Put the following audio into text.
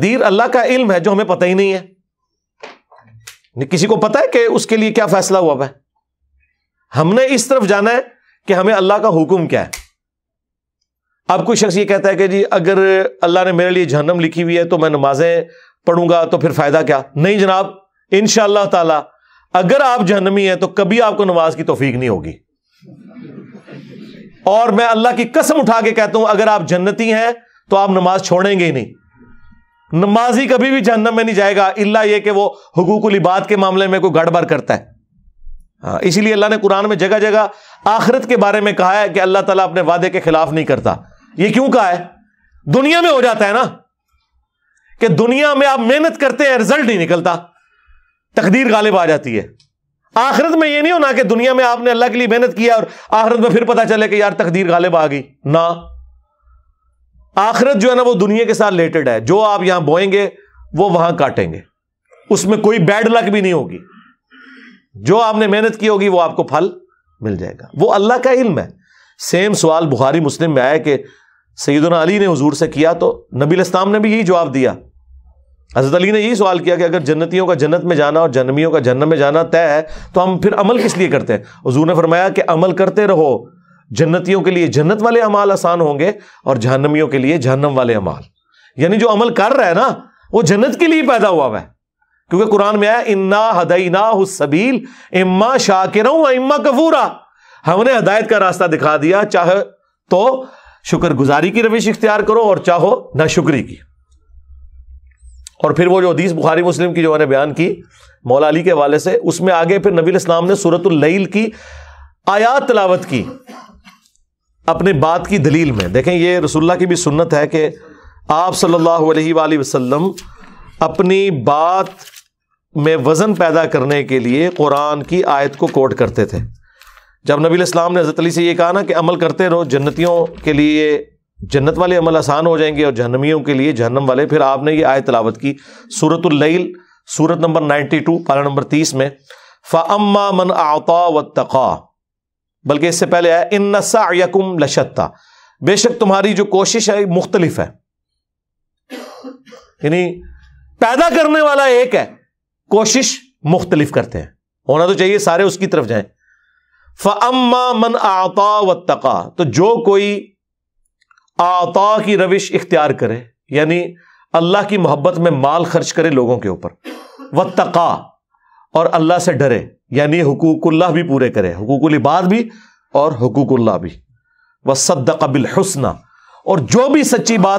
दीर अल्लाह का इल्म है जो हमें पता ही नहीं है किसी को पता है कि उसके लिए क्या फैसला हुआ है हमने इस तरफ जाना है कि हमें अल्लाह का हुक्म क्या है अब कोई शख्स ये कहता है कि जी अगर अल्लाह ने मेरे लिए जहनम लिखी हुई है तो मैं नमाजें पढ़ूंगा तो फिर फायदा क्या नहीं जनाब इन ताला अगर आप जहनमी हैं तो कभी आपको नमाज की तोफीक नहीं होगी और मैं अल्लाह की कसम उठा के कहता हूं अगर आप जन्नती हैं तो आप नमाज छोड़ेंगे ही नहीं नमाजी कभी भी जहन्नम में नहीं जाएगा इल्ला ये कि वो हकूकुल इबाद के मामले में कोई गड़बड़ करता है हाँ इसीलिए अल्लाह ने कुरान में जगह जगह आखिरत के बारे में कहा है कि अल्लाह ताला अपने वादे के खिलाफ नहीं करता ये क्यों कहा है दुनिया में हो जाता है ना कि दुनिया में आप मेहनत करते हैं रिजल्ट नहीं निकलता तकदीर गालिब आ जाती है आखिरत में यह नहीं होना कि दुनिया में आपने अल्लाह के लिए मेहनत किया और आखिरत में फिर पता चले कि यार तकदीर गालिब आ गई ना आखिरत जो है ना वो दुनिया के साथ रिलेटेड है जो आप यहां बोएंगे वो वहां काटेंगे उसमें कोई बैड लक भी नहीं होगी जो आपने मेहनत की होगी वो आपको फल मिल जाएगा वो अल्लाह का इल्म है सेम सवाल बुहारी मुस्लिम में आया कि सईदना अली ने हजूर से किया तो नबी इस्लाम ने भी यही जवाब दिया हजरत अली ने यही सवाल किया कि अगर जन्नतियों का जन्नत में जाना और जन्मियों का जन्नत में जाना तय है तो हम फिर अमल किस लिए करते हैं हजूर ने फरमाया कि अमल करते रहो जन्नतियों के लिए जन्नत वाले अमाल आसान होंगे और जहनमियों के लिए जहनम वाले अमाल यानी जो अमल कर रहा है ना वो जन्नत के लिए पैदा हुआ हुआ है क्योंकि कुरान में आया इन्ना हदईना सबील इम्मा शाकिर इम्मा कफूरा हमने हदायत का रास्ता दिखा दिया चाहे तो शुक्र गुजारी की रविश इख्तियार करो और चाहो ना शुक्री की और फिर वो जो हदीस बुखारी मुस्लिम की जो मैंने बयान की मौला अली के हवाले से उसमें आगे फिर नबी इस्लाम ने सूरतुल्लईल की आयात तलावत की अपने बात की दलील में देखें ये रसुल्ला की भी सुन्नत है कि आप सल्लल्लाहु अलैहि वसल्लम अपनी बात में वज़न पैदा करने के लिए कुरान की आयत को कोट करते थे जब नबी इस्लाम ने हज़रत अली से ये कहा ना कि अमल करते रहो जन्नतियों के लिए जन्नत वाले अमल आसान हो जाएंगे और जहनमियों के लिए जहनम वाले फिर आपने ये आयत तलावत की सूरतुल्लैल सूरत नंबर नाइन्टी टू नंबर तीस में फ़ाम्मा मन आता व तक़ा बल्कि इससे पहले आया इन नसा यकुम लशत्ता बेशक तुम्हारी जो कोशिश है मुख्तलिफ है यानी पैदा करने वाला एक है कोशिश मुख्तलिफ करते हैं होना तो चाहिए सारे उसकी तरफ जाए फम्मा मन आता व तका तो जो कोई आता की रविश इख्तियार करे यानी अल्लाह की मोहब्बत में माल खर्च करे लोगों के ऊपर व तका और अल्लाह से डरे यानी हुकूकुल्लाह भी पूरे करे हकूकुल इबाद भी और हकूकुल्लाह भी वसद कबिल हुसना और जो भी सच्ची बात